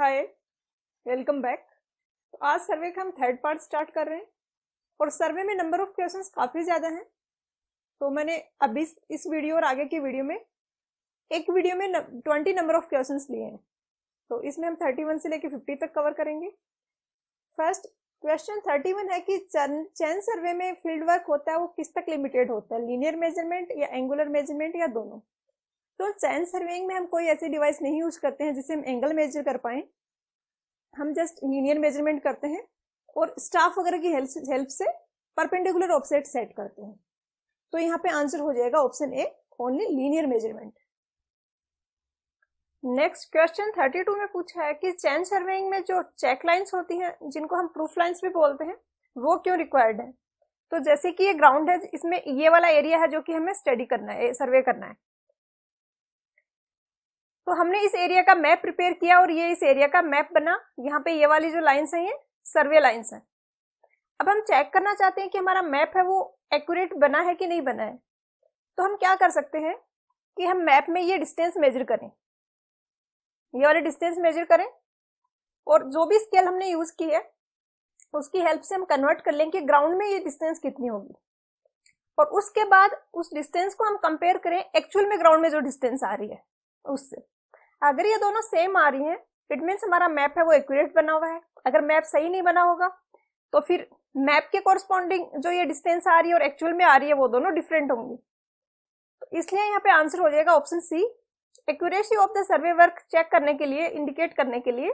hi welcome back तो आज सर्वे का हम थर्ड पार्ट स्टार्ट कर रहे हैं और सर्वे में नंबर ऑफ क्वेश्चंस काफ़ी ज़्यादा हैं तो मैंने अभी इस वीडियो और आगे की वीडियो में एक वीडियो में ट्वेंटी नंबर ऑफ क्वेश्चंस लिए हैं तो इसमें हम थर्टी वन से लेकर फिफ्टी तक कवर करेंगे फर्स्ट क्वेश्चन थर्टी वन है कि चैन सर्वे में फील्ड वर्क होता है वो किस तक लिमिटेड होता है लीनियर मेजरमेंट या एंगुलर मेजरमेंट या दोनों तो चैन सर्वेइंग में हम कोई ऐसी डिवाइस नहीं यूज करते हैं जिससे हम एंगल मेजर कर पाए हम जस्ट लीनियर मेजरमेंट करते हैं और स्टाफ वगैरह की हेल्प से परपेंडिकुलर ऑफसेट सेट करते हैं तो यहाँ पे आंसर हो जाएगा option A only linear measurement next question 32 में पूछा है कि चैन सर्वेइंग में जो चेक लाइंस होती हैं जिनको हम प्रूफ लाइंस भी बोलते हैं वो क्यों रिक्वायर्ड है तो जैसे कि ये ग्राउंड है इसमें ये वाला एरिया है जो कि हमें स्टडी करना है सर्वे करना है तो हमने इस एरिया का मैप प्रिपेयर किया और ये इस एरिया का मैप बना यहाँ पे ये वाली जो लाइन्स हैं ये सर्वे लाइन्स हैं अब हम चेक करना चाहते हैं कि हमारा मैप है वो एक्यूरेट बना है कि नहीं बना है तो हम क्या कर सकते हैं कि हम मैप में ये डिस्टेंस मेजर करें ये वाले डिस्टेंस मेजर करें और जो भी स्केल हमने यूज की है उसकी हेल्प से हम कन्वर्ट कर लें कि ग्राउंड में ये डिस्टेंस कितनी होगी और उसके बाद उस डिस्टेंस को हम कंपेयर करें एक्चुअल में ग्राउंड में जो डिस्टेंस आ रही है उससे अगर ये दोनों सेम आ रही हैं इट मीन्स हमारा मैप है वो एक्यूरेट बना हुआ है अगर मैप सही नहीं बना होगा तो फिर मैप के कॉरस्पॉन्डिंग जो ये डिस्टेंस आ रही है और एक्चुअल में आ रही है वो दोनों डिफरेंट होंगी तो इसलिए यहाँ पे आंसर हो जाएगा option C accuracy of the survey work check करने के लिए इंडिकेट करने के लिए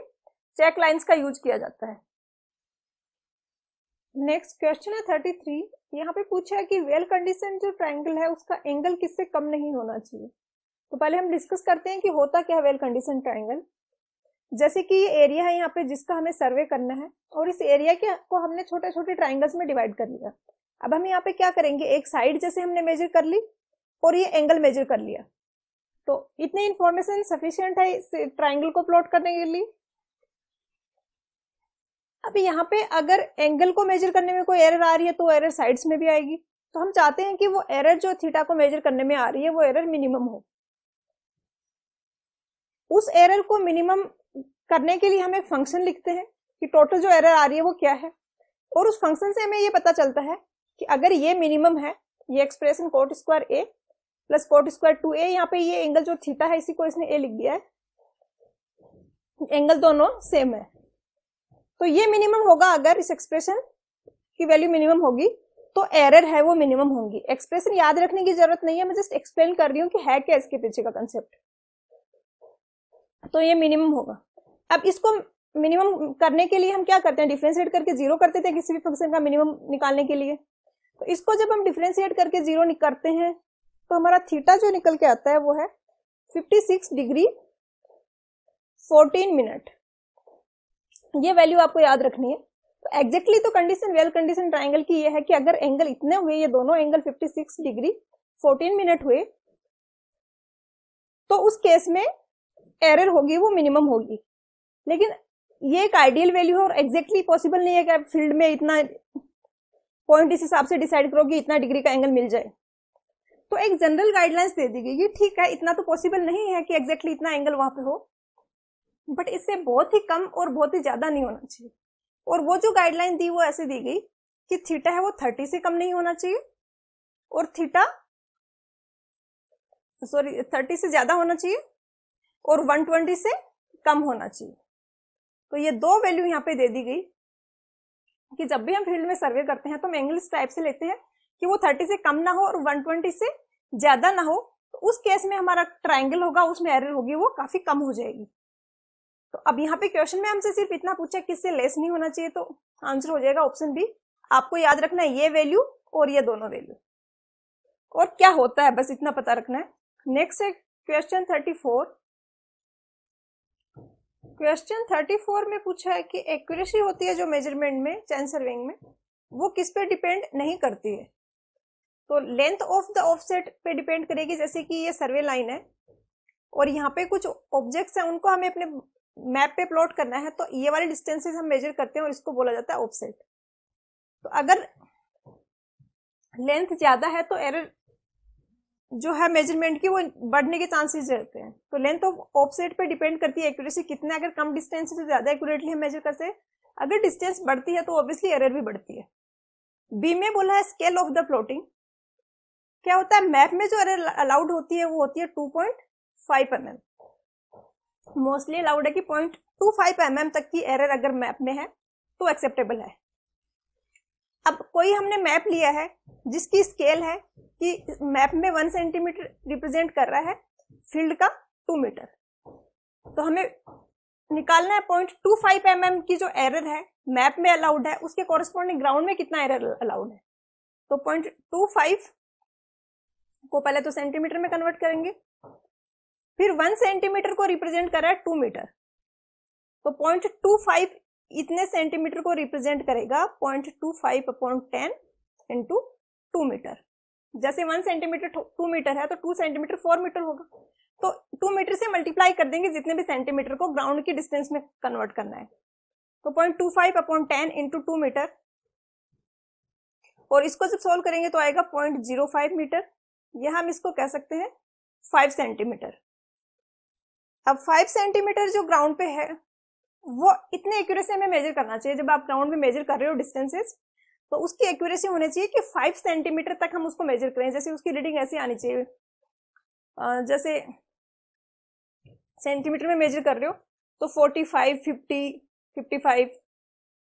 चेक लाइन्स का यूज किया जाता है नेक्स्ट क्वेश्चन है थर्टी थ्री यहाँ पे पूछा है कि वेल कंडीशन जो ट्राइंगल है उसका एंगल किससे कम नहीं होना चाहिए तो पहले हम डिस्कस करते हैं कि होता क्या वेल कंडीशन ट्राइंगल जैसे कि ये एरिया है यहाँ पे जिसका हमें सर्वे करना है और इस एरिया के को हमने छोटे छोटे ट्राइंगल्स में डिवाइड कर लिया अब हम यहाँ पे क्या करेंगे एक साइड जैसे हमने मेजर कर ली और ये एंगल मेजर कर लिया तो इतने इन्फॉर्मेशन सफिशियंट है इस ट्राइंगल को प्लॉट करने के लिए अब यहाँ पे अगर एंगल को मेजर करने में कोई एरर आ रही है तो एरर साइड्स में भी आएगी तो हम चाहते हैं कि वो एरर जो थीटा को मेजर करने में आ रही है वो एरर मिनिमम हो उस एरर को मिनिमम करने के लिए हम एक फंक्शन लिखते हैं कि टोटल जो एरर आ रही है वो क्या है और उस फंक्शन से हमें ये पता चलता है कि अगर ये मिनिमम है ये expression cot square a plus cot square two a यहाँ पे ये एंगल जो थीटा है इसी को इसने ए लिख दिया है एंगल दोनों सेम है तो ये मिनिमम होगा अगर इस एक्सप्रेशन की वैल्यू मिनिमम होगी तो एरर है वो मिनिमम होंगी एक्सप्रेशन याद रखने की जरूरत नहीं है मैं जस्ट एक्सप्लेन कर रही हूँ कि है क्या इसके पीछे का कंसेप्ट तो ये मिनिमम होगा अब इसको मिनिमम करने के लिए हम क्या करते हैं डिफ्रेंशिएट करके जीरो करते थे किसी भी फंक्शन का मिनिमम निकालने के लिए तो इसको जब हम डिफ्रेंशिएट करके जीरो करते हैं तो हमारा थीटा जो निकल के आता है वो है 56 डिग्री 14 मिनट ये वैल्यू आपको याद रखनी है तो एग्जैक्टली तो कंडीशन वेल कंडीशन ट्राइंगल की ये है कि अगर एंगल इतने हुए ये दोनों एंगल 56 डिग्री फोर्टीन मिनट हुए तो उस केस में एरर होगी वो मिनिमम होगी लेकिन ये एक आइडियल वैल्यू है और एग्जैक्टली exactly पॉसिबल नहीं है कि आप फील्ड में इतना पॉइंट इस हिसाब से डिसाइड करो कि इतना डिग्री का एंगल मिल जाए तो एक जनरल गाइडलाइंस दे दी गई ठीक है इतना तो पॉसिबल नहीं है कि एग्जैक्टली exactly इतना एंगल वहां पे हो बट इससे बहुत ही कम और बहुत ही ज्यादा नहीं होना चाहिए और वो जो गाइडलाइन दी वो ऐसे दी गई कि थीटा है वो थर्टी से कम नहीं होना चाहिए और थीटा सॉरी थर्टी से ज्यादा होना चाहिए और 120 से कम होना चाहिए तो ये दो वैल्यू यहाँ पे दे दी गई कि जब भी हम फील्ड में सर्वे करते हैं तो हम एंगल्स टाइप से लेते हैं कि वो 30 से कम ना हो और 120 से ज्यादा ना हो तो उस केस में हमारा ट्राइंगल होगा उसमें एरर होगी वो काफी कम हो जाएगी तो अब यहाँ पे क्वेश्चन में हमसे सिर्फ इतना पूछा किससे लेस नहीं होना चाहिए तो आंसर हो जाएगा ऑप्शन बी आपको याद रखना है ये वैल्यू और ये दोनों वैल्यू और क्या होता है बस इतना पता रखना है नेक्स्ट है क्वेश्चन थर्टी फोर क्वेश्चन 34 में पूछा है कि एक्यूरेसी होती है जो मेजरमेंट में चैन सर्विंग में वो किस पे डिपेंड नहीं करती है तो लेंथ ऑफ द ऑफसेट पे डिपेंड करेगी जैसे कि ये सर्वे लाइन है और यहाँ पे कुछ ऑब्जेक्ट्स हैं उनको हमें अपने मैप पे प्लॉट करना है तो ये वाले डिस्टेंसेस हम मेजर करते हैं और इसको बोला जाता है ऑफसेट तो अगर लेंथ ज्यादा है तो एरर जो है मेजरमेंट की वो बढ़ने के चांसेस रहते हैं तो लेंथ ऑफ ऑफसेट पे डिपेंड करती है एक्यूरेसी कितने अगर कम डिस्टेंस से ज्यादा एक्यूरेटली हम मेजर करते हैं अगर डिस्टेंस बढ़ती है तो ऑब्वियसली एरर भी बढ़ती है बी में बोला है स्केल ऑफ द फ्लोटिंग क्या होता है मैप में जो एरर अलाउड होती है वो होती है two point five m m mostly allowed है कि point two five m m तक की एरर अगर मैप में है तो एक्सेप्टेबल है अब कोई हमने मैप लिया है जिसकी स्केल है कि मैप में वन सेंटीमीटर रिप्रेजेंट कर रहा है फील्ड का टू मीटर तो हमें निकालना है point two five m m की जो एरर है मैप में अलाउड है उसके कॉरेस्पॉन्डिंग ग्राउंड में कितना एरर अलाउड है तो पॉइंट टू फाइव को पहले तो सेंटीमीटर में कन्वर्ट करेंगे फिर वन सेंटीमीटर को रिप्रेजेंट कर रहा है टू मीटर तो पॉइंट टू फाइव इतने सेंटीमीटर को रिप्रेजेंट करेगा point two five upon ten into two metre जैसे वन सेंटीमीटर टू मीटर है तो टू सेंटीमीटर फोर मीटर होगा तो टू मीटर से मल्टीप्लाई कर देंगे जितने भी सेंटीमीटर को ग्राउंड की डिस्टेंस में कन्वर्ट करना है तो point two five upon ten into two metre और इसको जब सोल्व करेंगे तो आएगा पॉइंट जीरो फाइव मीटर यह हम इसको कह सकते हैं फाइव सेंटीमीटर अब फाइव सेंटीमीटर जो ग्राउंड पे है वो इतने एक्यूरेसी हमें मेजर करना चाहिए जब आप ग्राउंड में मेजर कर रहे हो डिस्टेंसेस तो उसकी एक्यूरेसी होनी चाहिए कि फाइव सेंटीमीटर तक हम उसको मेजर करें जैसे उसकी रीडिंग ऐसी आनी चाहिए जैसे सेंटीमीटर में मेजर कर रहे हो तो forty five fifty fifty five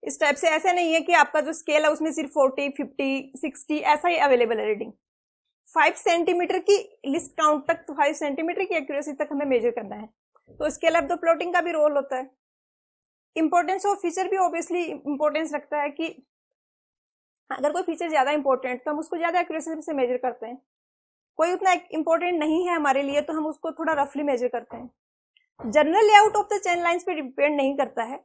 इस टाइप से ऐसा नहीं है कि आपका जो स्केल है उसमें सिर्फ फोर्टी फिफ्टी सिक्सटी ऐसा ही अवेलेबल है रीडिंग फाइव सेंटीमीटर की लिस्ट काउंट तक फाइव सेंटीमीटर की एक्यूरेसी तक हमें मेजर करना है तो स्केल ऑफ द प्लॉटिंग का भी रोल होता है इम्पोर्टेंस ऑफ फीचर भी ऑब्वियसली इंपॉर्टेंस रखता है कि अगर कोई फीचर ज़्यादा इंपॉर्टेंट तो हम उसको ज़्यादा एक्यूरेसी से मेजर करते हैं कोई उतना इम्पोर्टेंट नहीं है हमारे लिए तो हम उसको थोड़ा रफली मेजर करते हैं general layout of the chain lines पे डिपेंड नहीं करता है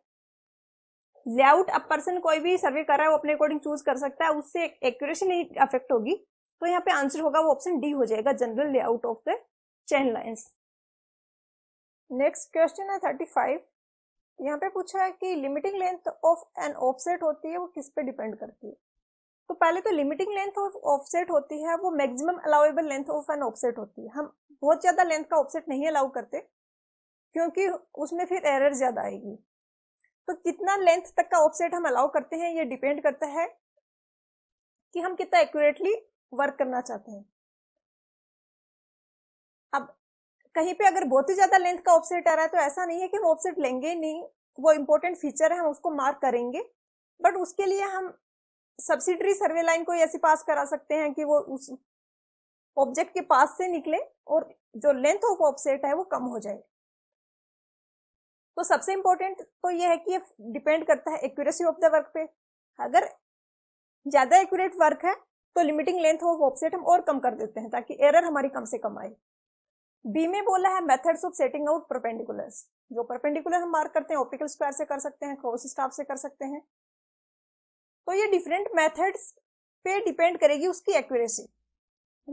लेआउट अब पर्सन कोई भी सर्वे कर रहा है वो अपने अकॉर्डिंग चूज कर सकता है उससे एक्यूरेसी नहीं अफेक्ट होगी तो यहाँ पे आंसर होगा वो ऑप्शन डी हो जाएगा general layout of the chain lines next question है थर्टी फाइव यहाँ पे पूछा है कि limiting length of an offset होती है वो किस पे डिपेंड करती है तो पहले तो लिमिटिंग लेंथ ऑफ ऑफसेट होती है वो maximum allowable length of an offset होती है हम बहुत ज़्यादा लेंथ का ऑफसेट नहीं अलाउ करते क्योंकि उसमें फिर एरर ज़्यादा आएगी तो कितना लेंथ तक का ऑफसेट हम अलाउ करते हैं ये डिपेंड करता है कि हम कितना एक्यूरेटली वर्क करना चाहते हैं कहीं पे अगर बहुत ही ज्यादा लेंथ का ऑफसेट आ रहा है तो ऐसा नहीं है कि हम ऑफसेट लेंगे नहीं वो इम्पोर्टेंट फीचर है हम उसको मार्क करेंगे बट उसके लिए हम सब्सिडरी सर्वे लाइन को ऐसे पास करा सकते हैं कि वो उस ऑब्जेक्ट के पास से निकले और जो लेंथ ऑफ ऑफसेट है वो कम हो जाए तो सबसे इम्पोर्टेंट तो ये है कि ये डिपेंड करता है एक्यूरेसी ऑफ द वर्क पे अगर ज्यादा एक्यूरेट वर्क है तो लिमिटिंग लेंथ ऑफ ऑफसेट हम और कम कर देते हैं ताकि एरर हमारी कम से कम आए बी में बोला है methods of setting out perpendiculars जो परपेंडिकुलर हम मार्क करते हैं ऑप्टिकल स्क्वायर से कर सकते हैं क्रॉस स्टाफ से कर सकते हैं तो ये डिफरेंट मेथड्स पे डिपेंड करेगी उसकी एक्यूरेसी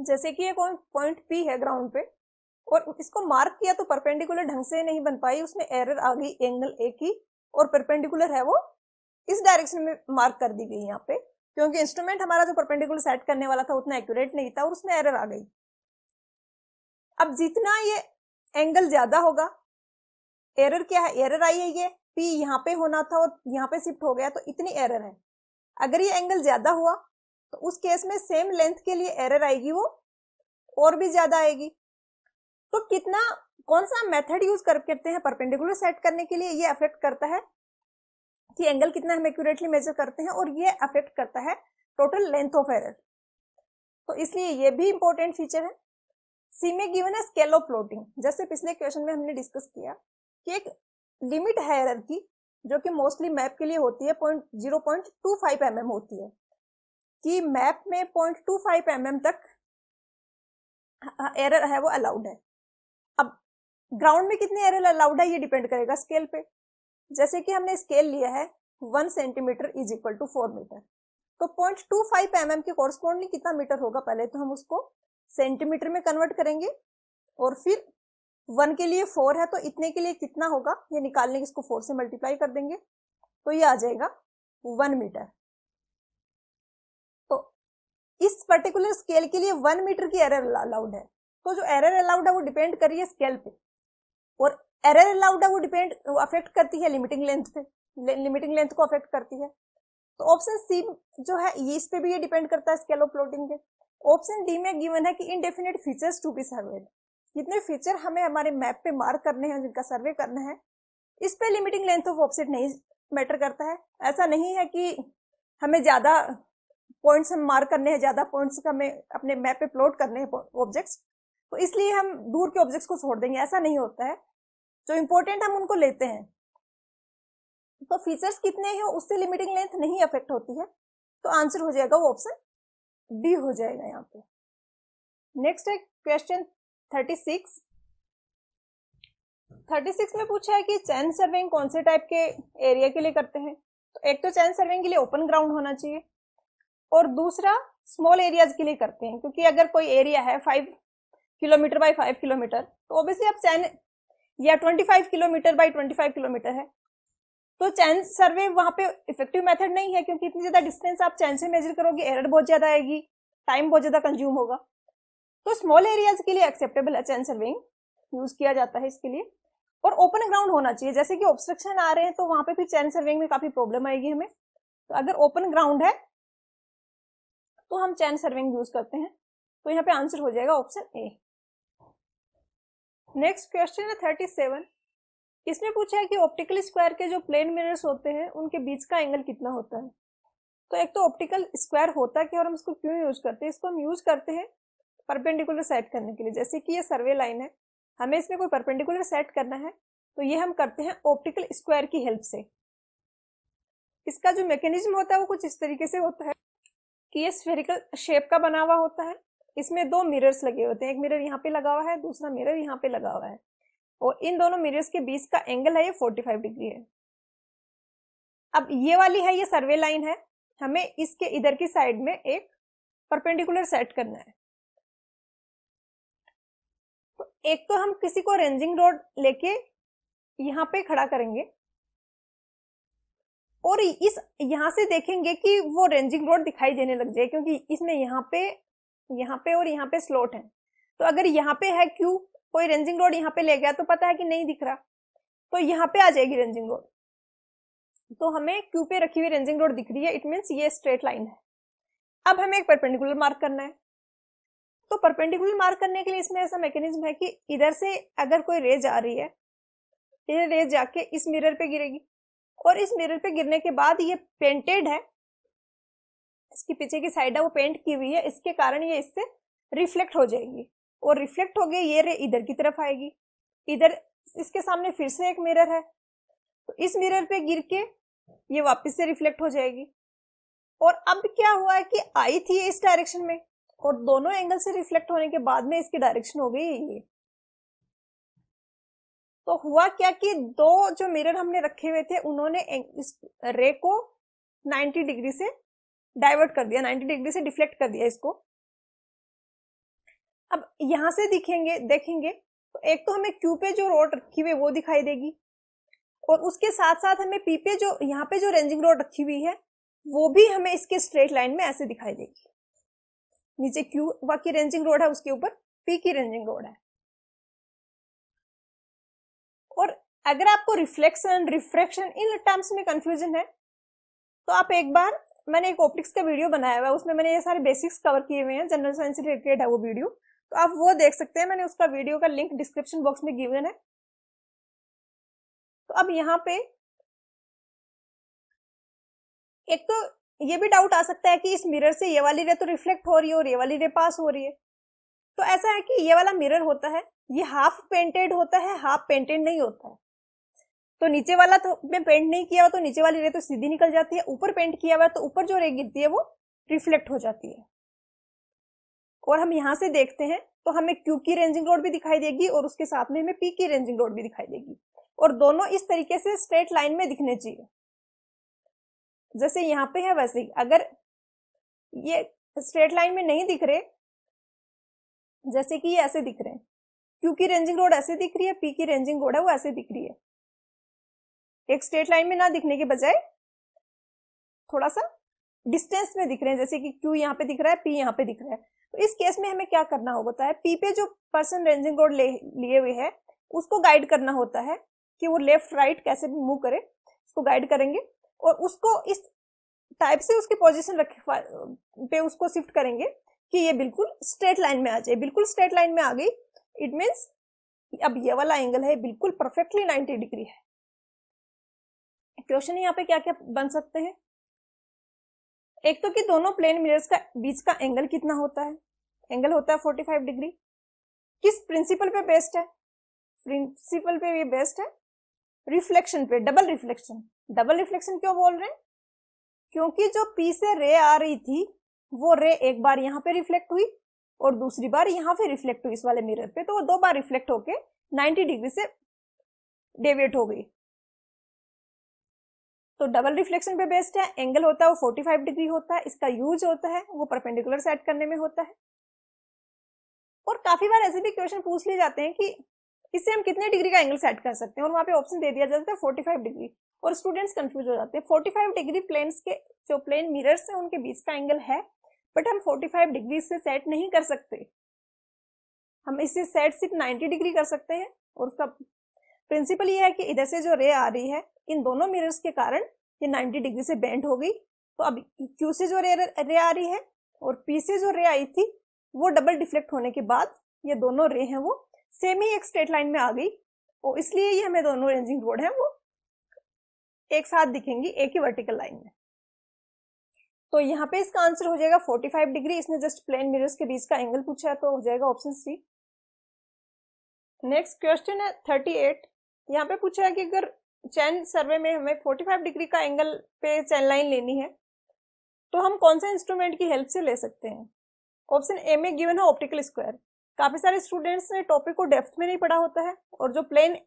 जैसे कि ये पॉइंट पी है ग्राउंड पे और इसको मार्क किया तो परपेंडिकुलर ढंग से नहीं बन पाई उसमें एरर आ गई एंगल ए की और परपेंडिकुलर है वो इस डायरेक्शन में मार्क कर दी गई यहाँ पे क्योंकि इंस्ट्रूमेंट हमारा जो परपेंडिकुलर सेट करने वाला था उतना एक्यूरेट नहीं था और उसमें एरर आ गई अब जितना ये एंगल ज्यादा होगा एरर क्या है एरर आई है ये पी यहाँ पे होना था और यहाँ पे शिफ्ट हो गया तो इतनी एरर है अगर ये एंगल ज्यादा हुआ तो उस केस में सेम लेंथ के लिए एरर आएगी वो और भी ज्यादा आएगी तो कितना कौन सा मेथड यूज कर करते हैं परपेंडिकुलर सेट करने के लिए ये अफेक्ट करता है कि एंगल कितना हम एक्यूरेटली मेजर करते हैं और ये अफेक्ट करता है टोटल लेंथ ऑफ एरर तो इसलिए ये भी इंपॉर्टेंट फीचर है सी में गिवन है स्केलो प्लॉटिंग जैसे पिछले क्वेश्चन में हमने डिस्कस किया कि एक लिमिट है एरर की जो कि मोस्टली मैप के लिए होती है point zero point two five m m होती है कि मैप में point two five m m तक एरर है वो अलाउड है अब ग्राउंड में कितने एरर अलाउड है ये डिपेंड करेगा स्केल पे जैसे कि हमने स्केल लिया है one centimetre is equal to four metre तो point two five m m के कॉरस्पॉन्डिंग कितना मीटर होगा पहले तो हम उसको सेंटीमीटर में कन्वर्ट करेंगे और फिर वन के लिए फोर है तो इतने के लिए कितना होगा ये निकालने इसको फोर से मल्टीप्लाई कर देंगे तो ये आ जाएगा वन मीटर तो इस पर्टिकुलर स्केल के लिए वन मीटर की एरर अलाउड है तो जो एरर अलाउड है वो डिपेंड करिए स्केल पे और एरर अलाउड है वो डिपेंड अफेक्ट करती है लिमिटिंग लेंथ पे लिमिटिंग लेंथ को अफेक्ट करती है तो ऑप्शन सी जो है ये इस पे भी ये डिपेंड करता है स्केल ऑफ प्लॉटिंग के ऑप्शन डी में गिवन है कि indefinite features to be surveyed जितने फीचर हमें हमारे मैप पे मार्क करने हैं जिनका सर्वे करना है इस पे लिमिटिंग लेंथ ऑफ ऑप्शन नहीं मैटर करता है ऐसा नहीं है कि हमें ज्यादा पॉइंट्स हम मार्क करने हैं ज्यादा पॉइंट्स हमें अपने मैप पे प्लॉट करने हैं ऑब्जेक्ट्स तो इसलिए हम दूर के ऑब्जेक्ट्स को छोड़ देंगे ऐसा नहीं होता है जो इम्पोर्टेंट हम उनको लेते हैं तो फीचर्स कितने हैं उससे लिमिटिंग लेंथ नहीं अफेक्ट होती है तो आंसर हो जाएगा वो ऑप्शन डी हो जाएगा यहाँ पे नेक्स्ट है question thirty six thirty six में पूछा है कि चैन सर्विंग कौन से टाइप के एरिया के लिए करते हैं तो एक तो चैन सर्विंग के लिए ओपन ग्राउंड होना चाहिए और दूसरा स्मॉल एरियाज के लिए करते हैं क्योंकि अगर कोई एरिया है five kilometre by five kilometre तो ऑब्वियसली आप चैन या twenty five kilometre by twenty five kilometre है तो चैन सर्वे वहां पे इफेक्टिव मेथड नहीं है क्योंकि इतनी ज्यादा डिस्टेंस आप चैन से मेजर करोगे एरर बहुत ज्यादा आएगी टाइम बहुत ज्यादा कंज्यूम होगा तो स्मॉल एरियाज के लिए एक्सेप्टेबल है चैन सर्विंग यूज किया जाता है इसके लिए और ओपन ग्राउंड होना चाहिए जैसे कि ऑब्स्ट्रक्शन आ रहे हैं तो वहां पे फिर चैन सर्विंग में काफी प्रॉब्लम आएगी हमें तो अगर ओपन ग्राउंड है तो हम चैन सर्विंग यूज करते हैं तो यहाँ पे आंसर हो जाएगा ऑप्शन ए नेक्स्ट क्वेश्चन है थर्टी सेवन इसमें पूछा है कि ऑप्टिकल स्क्वायर के जो प्लेन मिरर्स होते हैं उनके बीच का एंगल कितना होता है तो एक तो ऑप्टिकल स्क्वायर होता कि और हम इसको क्यों यूज करते हैं इसको हम यूज करते हैं परपेंडिकुलर सेट करने के लिए जैसे कि ये सर्वे लाइन है हमें इसमें कोई परपेंडिकुलर सेट करना है तो ये हम करते हैं ऑप्टिकल स्क्वायर की हेल्प से इसका जो मैकेनिज्म होता है वो कुछ इस तरीके से होता है कि ये स्फेरिकल शेप का बना हुआ होता है इसमें दो मिरर्स लगे होते हैं एक मिरर यहाँ पे लगा हुआ है दूसरा मिरर यहाँ पे लगा हुआ है और इन दोनों मिरर्स के बीच का एंगल है ये 45 डिग्री है अब ये वाली है ये सर्वे लाइन है हमें इसके इधर की साइड में एक परपेंडिकुलर सेट करना है तो एक तो हम किसी को रेंजिंग रोड लेके यहाँ पे खड़ा करेंगे और इस यहां से देखेंगे कि वो रेंजिंग रोड दिखाई देने लग जाए क्योंकि इसमें यहाँ पे यहाँ पे और यहाँ पे स्लोट है तो अगर यहाँ पे है क्यू कोई रेंजिंग रोड यहाँ पे ले गया तो पता है कि नहीं दिख रहा तो यहाँ पे आ जाएगी रेंजिंग रोड तो हमें क्यू पे रखी हुई रेंजिंग रोड दिख रही है इट मीन्स ये स्ट्रेट लाइन है अब हमें एक परपेंडिकुलर मार्क करना है तो परपेंडिकुलर मार्क करने के लिए इसमें ऐसा मैकेनिज्म है कि इधर से अगर कोई रेज आ रही है ये रेज जाके इस मिरर पे गिरेगी और इस मिरर पे गिरने के बाद ये पेंटेड है इसके पीछे की साइड है वो पेंट की हुई है इसके कारण ये इससे रिफ्लेक्ट हो जाएगी और रिफ्लेक्ट हो गए ये रे इधर की तरफ आएगी इधर इसके सामने फिर से एक मिरर है तो इस मिरर पे गिर के ये वापस से रिफ्लेक्ट हो जाएगी और अब क्या हुआ है कि आई थी इस डायरेक्शन में और दोनों एंगल से रिफ्लेक्ट होने के बाद में इसकी डायरेक्शन हो गई ये तो हुआ क्या कि दो जो मिरर हमने रखे हुए थे उन्होंने इस रे को 90 डिग्री से डाइवर्ट कर दिया 90 डिग्री से डिफ्लेक्ट कर दिया इसको अब यहां से दिखेंगे देखेंगे तो एक तो हमें क्यू पे जो रोड रखी हुई है वो दिखाई देगी और उसके साथ साथ हमें पी पे जो यहाँ पे जो रेंजिंग रोड रखी हुई है वो भी हमें इसके स्ट्रेट लाइन में ऐसे दिखाई देगी नीचे क्यू की रेंजिंग रोड है उसके ऊपर पी की रेंजिंग रोड है और अगर आपको रिफ्लेक्शन रिफ्रेक्शन इन टर्म्स में कंफ्यूजन है तो आप एक बार मैंने एक ऑप्टिक्स का वीडियो बनाया हुआ है उसमें मैंने ये सारे बेसिक्स कवर किए हुए हैं जनरल साइंस रिलेटेड है वो वीडियो तो आप वो देख सकते हैं मैंने उसका वीडियो का लिंक डिस्क्रिप्शन बॉक्स में गिवन है तो अब यहाँ पे एक तो ये भी डाउट आ सकता है कि इस मिरर से ये वाली रे तो रिफ्लेक्ट हो रही है और ये वाली रे पास हो रही है तो ऐसा है कि ये वाला मिरर होता है ये हाफ पेंटेड होता है हाफ पेंटेड नहीं होता है तो नीचे वाला तो में पेंट नहीं किया हुआ तो नीचे वाली रे तो सीधी निकल जाती है ऊपर पेंट किया हुआ तो ऊपर जो रे गिरती है वो रिफ्लेक्ट हो जाती है और हम यहाँ से देखते हैं तो हमें क्यू की रेंजिंग रोड भी दिखाई देगी और उसके साथ में हमें पी की रेंजिंग रोड भी दिखाई देगी और दोनों इस तरीके से स्ट्रेट लाइन में दिखने चाहिए जैसे यहाँ पे है वैसे ही अगर ये स्ट्रेट लाइन में नहीं दिख रहे जैसे कि ये ऐसे दिख रहे हैं क्यू की रेंजिंग रोड ऐसे दिख रही है पी की रेंजिंग रोड है वो ऐसे दिख रही है एक स्ट्रेट लाइन में ना दिखने के बजाय थोड़ा सा डिस्टेंस में दिख रहे हैं जैसे कि क्यू यहाँ पे दिख रहा है पी यहाँ पे दिख रहा है तो इस केस में हमें क्या करना होता है पी पे जो पर्सन रेंजिंग रोड लिए हुए है उसको गाइड करना होता है कि वो लेफ्ट राइट कैसे भी मूव करे उसको गाइड करेंगे और उसको इस टाइप से उसकी पोजिशन रख पे उसको शिफ्ट करेंगे कि ये बिल्कुल स्ट्रेट लाइन में आ जाए बिल्कुल स्ट्रेट लाइन में आ गई इट मीन्स अब ये वाला एंगल है बिल्कुल परफेक्टली 90 डिग्री है क्वेश्चन यहाँ पे क्या क्या बन सकते हैं एक तो कि दोनों प्लेन मिरर्स का बीच का एंगल कितना होता है एंगल होता है 45 डिग्री किस प्रिंसिपल पे बेस्ड है प्रिंसिपल पे ये बेस्ड है रिफ्लेक्शन पे डबल रिफ्लेक्शन डबल रिफ्लेक्शन क्यों बोल रहे हैं क्योंकि जो पी से रे आ रही थी वो रे एक बार यहाँ पे रिफ्लेक्ट हुई और दूसरी बार यहाँ पे रिफ्लेक्ट हुई इस वाले मिरर पे तो वो दो बार रिफ्लेक्ट होके 90 डिग्री से डेविएट हो गई तो डबल रिफ्लेक्शन पे बेस्ड है एंगल होता है वो 45 डिग्री होता है इसका यूज होता है वो परपेंडिकुलर सेट करने में होता है और काफी बार ऐसे भी क्वेश्चन पूछ लिए जाते हैं कि इससे हम कितने डिग्री का एंगल सेट कर सकते हैं और वहाँ पे ऑप्शन दे दिया जाता है फोर्टी फाइव डिग्री और स्टूडेंट्स कंफ्यूज हो जाते हैं फोर्टी फाइव डिग्री प्लेन के जो प्लेन मिरर्स हैं उनके बीच का एंगल है बट हम फोर्टी फाइव डिग्री से सेट नहीं कर सकते हम इससे सेट सिर्फ नाइन्टी डिग्री कर सकते हैं और उसका प्रिंसिपल ये है कि इधर से जो रे आ रही है इन दोनों मिरर्स के कारण ये नाइन्टी डिग्री से बेंड हो गई तो अब क्यू से जो रे रे आ रही है और पी से जो रे आई थी वो डबल डिफ्लेक्ट होने के बाद ये दोनों रे हैं वो सेम ही एक स्ट्रेट लाइन में आ गई और इसलिए ये हमें दोनों रेंजिंग रोड है वो एक साथ दिखेंगी एक ही वर्टिकल लाइन में तो यहाँ पे इसका आंसर हो जाएगा 45 डिग्री इसने जस्ट प्लेन मिरर्स के बीच का एंगल पूछा है तो हो जाएगा ऑप्शन सी नेक्स्ट क्वेश्चन है 38 यहाँ पे पूछा है कि अगर चैन सर्वे में हमें 45 डिग्री का एंगल पे चैन लाइन लेनी है तो हम कौन से इंस्ट्रूमेंट की हेल्प से ले सकते हैं ऑप्शन ए में गिवन है ऑप्टिकल स्क्वायर काफी सारे स्टूडेंट्स ने टॉपिक को डेप्थ में नहीं पढ़ा होता है और जो प्लेन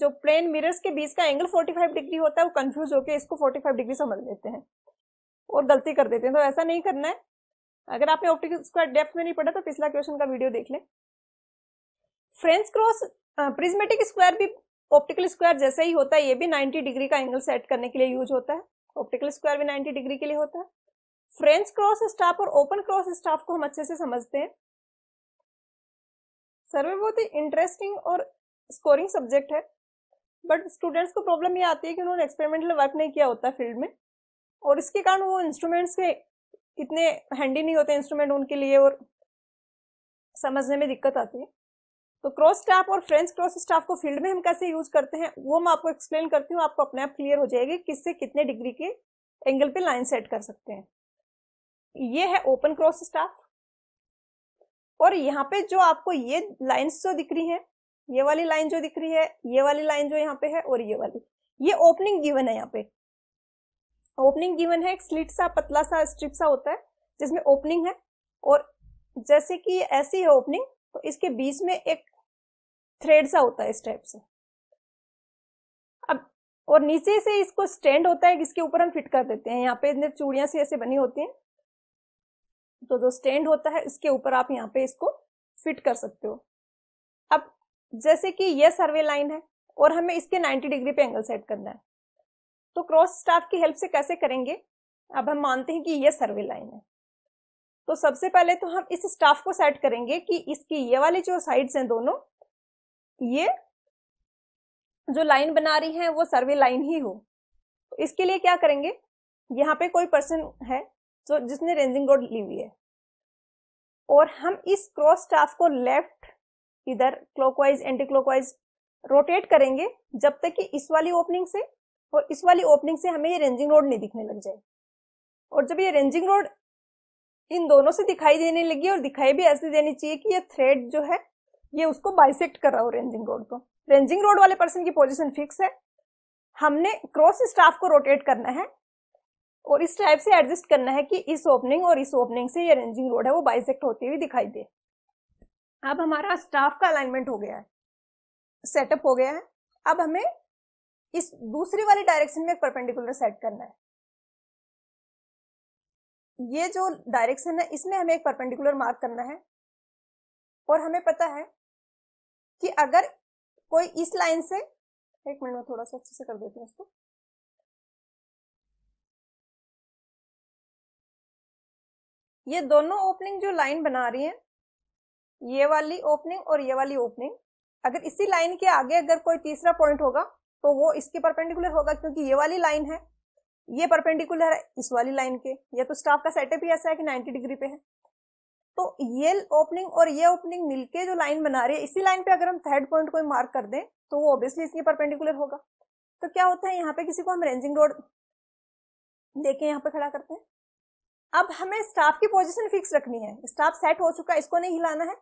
जो प्लेन मिरर्स के बीच का एंगल 45 डिग्री होता है वो कंफ्यूज होकर इसको 45 डिग्री समझ लेते हैं और गलती कर देते हैं तो ऐसा नहीं करना है अगर आपने ऑप्टिकल स्क्वायर डेप्थ में नहीं पढ़ा तो पिछला क्वेश्चन का वीडियो देख लें फ्रेंच क्रॉस प्रिज्मेटिक स्क्वायर भी ऑप्टिकल स्क्वायर जैसे ही होता है ये भी नाइन्टी डिग्री का एंगल सेट करने के लिए यूज होता है ऑप्टिकल स्क्वायर भी नाइन्टी डिग्री के लिए होता है फ्रेंच क्रॉस स्टाफ और ओपन क्रॉस स्टाफ को हम अच्छे से समझते हैं सर्वे बहुत ही इंटरेस्टिंग और स्कोरिंग सब्जेक्ट है बट स्टूडेंट्स को प्रॉब्लम ये आती है कि उन्होंने एक्सपेरिमेंटल वर्क नहीं किया होता फील्ड में और इसके कारण वो इंस्ट्रूमेंट्स के इतने हैंडी नहीं होते इंस्ट्रूमेंट उनके लिए और समझने में दिक्कत आती है तो क्रॉस स्टाफ और फ्रेंच क्रॉस स्टाफ को फील्ड में हम कैसे यूज करते हैं वो मैं आपको एक्सप्लेन करती हूँ आपको अपने आप क्लियर हो जाएगी किससे कितने डिग्री के एंगल पे लाइन सेट कर सकते हैं ये है ओपन क्रॉस स्टाफ और यहाँ पे जो आपको ये लाइंस जो दिख रही हैं ये वाली लाइन जो दिख रही है ये वाली लाइन जो यहाँ पे है और ये वाली ये ओपनिंग गिवन है यहाँ पे ओपनिंग गिवन है एक स्लिट सा पतला सा स्ट्रिप सा होता है जिसमें ओपनिंग है और जैसे कि ऐसी है ओपनिंग तो इसके बीच में एक थ्रेड सा होता है इस टाइप से अब और नीचे से इसको स्टैंड होता है इसके ऊपर हम फिट कर देते हैं यहाँ पे इतने चूड़ियां सी ऐसे बनी होती हैं तो जो स्टैंड होता है इसके ऊपर आप यहाँ पे इसको फिट कर सकते हो अब जैसे कि ये सर्वे लाइन है और हमें इसके 90 डिग्री पे एंगल सेट करना है तो क्रॉस स्टाफ की हेल्प से कैसे करेंगे अब हम मानते हैं कि ये सर्वे लाइन है तो सबसे पहले तो हम इस स्टाफ को सेट करेंगे कि इसकी ये वाली जो साइड्स हैं दोनों ये जो लाइन बना रही है वो सर्वे लाइन ही हो तो इसके लिए क्या करेंगे यहाँ पे कोई पर्सन है जो जिसने रेंजिंग रोड ली हुई है और हम इस क्रॉस स्टाफ को लेफ्ट इधर क्लॉकवाइज एंटी क्लॉकवाइज रोटेट करेंगे जब तक कि इस वाली ओपनिंग से और इस वाली ओपनिंग से हमें ये रेंजिंग रोड नहीं दिखने लग जाए और जब ये रेंजिंग रोड इन दोनों से दिखाई देने लगी और दिखाई भी ऐसे देनी चाहिए कि ये थ्रेड जो है ये उसको बाइसेक्ट कर रहा हो रेंजिंग रोड को रेंजिंग रोड वाले पर्सन की पोजिशन फिक्स है हमने क्रॉस स्टाफ को रोटेट करना है और इस टाइप से एडजस्ट करना है कि इस ओपनिंग और इस ओपनिंग से ये रेंजिंग रोड है वो बाइसेक्ट होती हुई दिखाई दे अब हमारा स्टाफ का अलाइनमेंट हो गया है सेटअप हो गया है अब हमें इस दूसरी वाली डायरेक्शन में एक परपेंडिकुलर सेट करना है ये जो डायरेक्शन है इसमें हमें एक परपेंडिकुलर मार्क करना है और हमें पता है कि अगर कोई इस लाइन से एक मिनट में थोड़ा सा अच्छे से कर देती हूँ इसको ये दोनों ओपनिंग जो लाइन बना रही है ये वाली ओपनिंग और ये वाली ओपनिंग अगर इसी लाइन के आगे अगर कोई तीसरा पॉइंट होगा तो वो इसके परपेंडिकुलर होगा क्योंकि ये वाली लाइन है ये परपेंडिकुलर है इस वाली लाइन के या तो स्टाफ का सेटअप ही ऐसा है कि 90 डिग्री पे है तो ये ओपनिंग और ये ओपनिंग मिलके जो लाइन बना रही है इसी लाइन पे अगर हम थर्ड पॉइंट कोई मार्क कर दें तो वो ऑब्वियसली इसके परपेंडिकुलर होगा तो क्या होता है यहाँ पे किसी को हम रेंजिंग रोड देखे यहाँ पे खड़ा करते हैं अब हमें स्टाफ की पोजीशन फिक्स रखनी है स्टाफ सेट हो चुका है इसको नहीं हिलाना है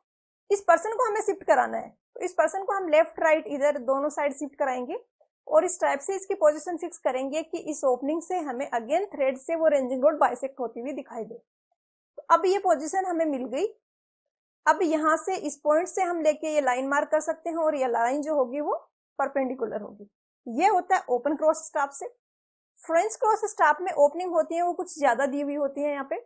इस पर्सन को हमें शिफ्ट कराना है तो इस पर्सन को हम लेफ्ट राइट इधर दोनों साइड शिफ्ट कराएंगे और इस टाइप से इसकी पोजीशन फिक्स करेंगे कि इस ओपनिंग से हमें अगेन थ्रेड से वो रेंजिंग रोड बाइसेक्ट होती हुई दिखाई दे तो अब ये पोजिशन हमें मिल गई अब यहाँ से इस पॉइंट से हम लेके ये लाइन मार्क कर सकते हैं और ये लाइन जो होगी वो परपेंडिकुलर होगी ये होता है ओपन क्रॉस स्टाफ से फ्रेंच क्रॉस स्टाफ में ओपनिंग होती है वो कुछ ज्यादा दी हुई होती है यहाँ पे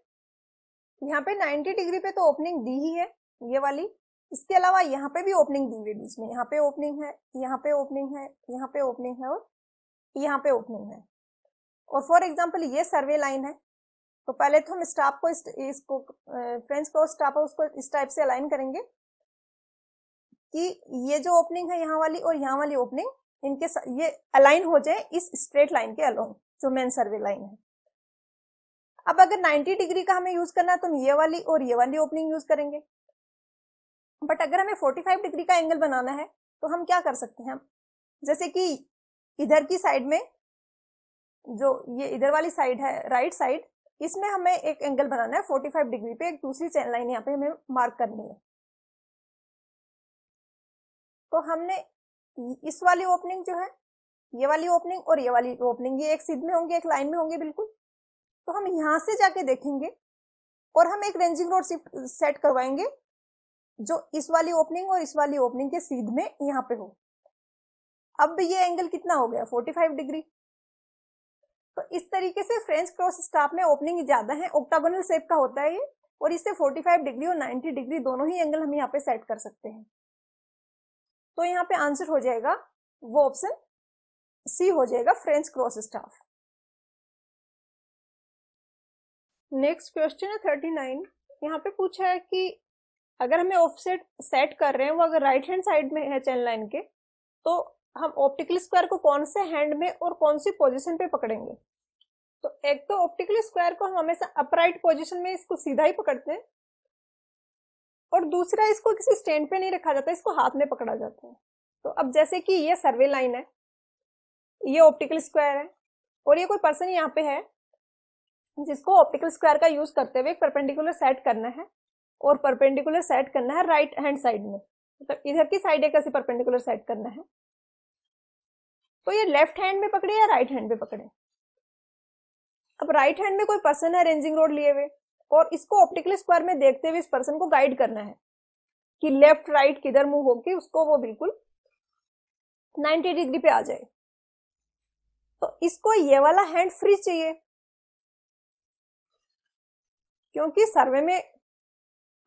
यहाँ पे 90 डिग्री पे तो ओपनिंग दी ही है ये वाली इसके अलावा यहाँ पे भी ओपनिंग दी हुई बीच में यहाँ पे ओपनिंग है यहाँ पे ओपनिंग है यहाँ पे ओपनिंग है और यहाँ पे ओपनिंग है और फॉर एग्जाम्पल ये सर्वे लाइन है तो पहले तो हम स्टाफ को इस, इसको फ्रेंच क्रॉस स्टाफ है उसको इस टाइप से अलाइन करेंगे कि ये जो ओपनिंग है यहाँ वाली और यहाँ वाली ओपनिंग इनके ये अलाइन हो जाए इस स्ट्रेट लाइन के अलोंग जो मेन सर्वे लाइन है अब अगर 90 डिग्री का हमें यूज करना है तो हम ये वाली और ये वाली ओपनिंग यूज करेंगे बट अगर हमें 45 डिग्री का एंगल बनाना है तो हम क्या कर सकते हैं हम जैसे कि इधर की साइड में जो ये इधर वाली साइड है राइट साइड इसमें हमें एक एंगल बनाना है 45 डिग्री पे एक दूसरी चैन लाइन यहाँ पे हमें मार्क करनी है तो हमने इस वाली ओपनिंग जो है ये वाली ओपनिंग और ये वाली ओपनिंग ये एक सीध में होंगे एक लाइन में होंगे बिल्कुल तो हम यहां से जाके देखेंगे और हम एक रेंजिंग रोड सेट करवाएंगे जो इस वाली ओपनिंग और इस वाली ओपनिंग के सीध में यहाँ पे हो अब ये एंगल कितना हो गया 45 डिग्री तो इस तरीके से फ्रेंच क्रॉस स्टाफ में ओपनिंग ज्यादा है ऑक्टागोनल शेप का होता है ये और इससे 45 डिग्री और 90 डिग्री दोनों ही एंगल हम यहाँ पे सेट कर सकते हैं तो यहाँ पे आंसर हो जाएगा वो ऑप्शन सी हो जाएगा French cross staff next question है थर्टी नाइन यहाँ पे पूछा है कि अगर हमें ऑफसेट सेट कर रहे हैं वो अगर राइट हैंड साइड में है चैन लाइन के तो हम ऑप्टिकल स्क्वायर को कौन से हैंड में और कौन सी पोजीशन पे पकड़ेंगे तो एक तो ऑप्टिकल स्क्वायर को हम हमेशा अपराइट पोजीशन में इसको सीधा ही पकड़ते हैं और दूसरा इसको किसी स्टैंड पे नहीं रखा जाता इसको हाथ में पकड़ा जाता है तो अब जैसे कि ये सर्वे लाइन है ये ऑप्टिकल स्क्वायर है और ये कोई पर्सन यहाँ पे है जिसको ऑप्टिकल स्क्वायर का यूज करते हुए परपेंडिकुलर सेट करना है और परपेंडिकुलर सेट करना है राइट हैंड साइड में मतलब तो इधर की साइड एक ऐसी परपेंडिकुलर सेट करना है तो ये लेफ्ट हैंड में पकड़े या राइट हैंड में पकड़े अब राइट हैंड में कोई पर्सन है रेंजिंग रोड लिए हुए और इसको ऑप्टिकल स्क्वायर में देखते हुए इस पर्सन को गाइड करना है कि लेफ्ट राइट किधर मूव होके उसको वो बिल्कुल 90 डिग्री पे आ जाए तो इसको ये वाला हैंड फ्री चाहिए क्योंकि सर्वे में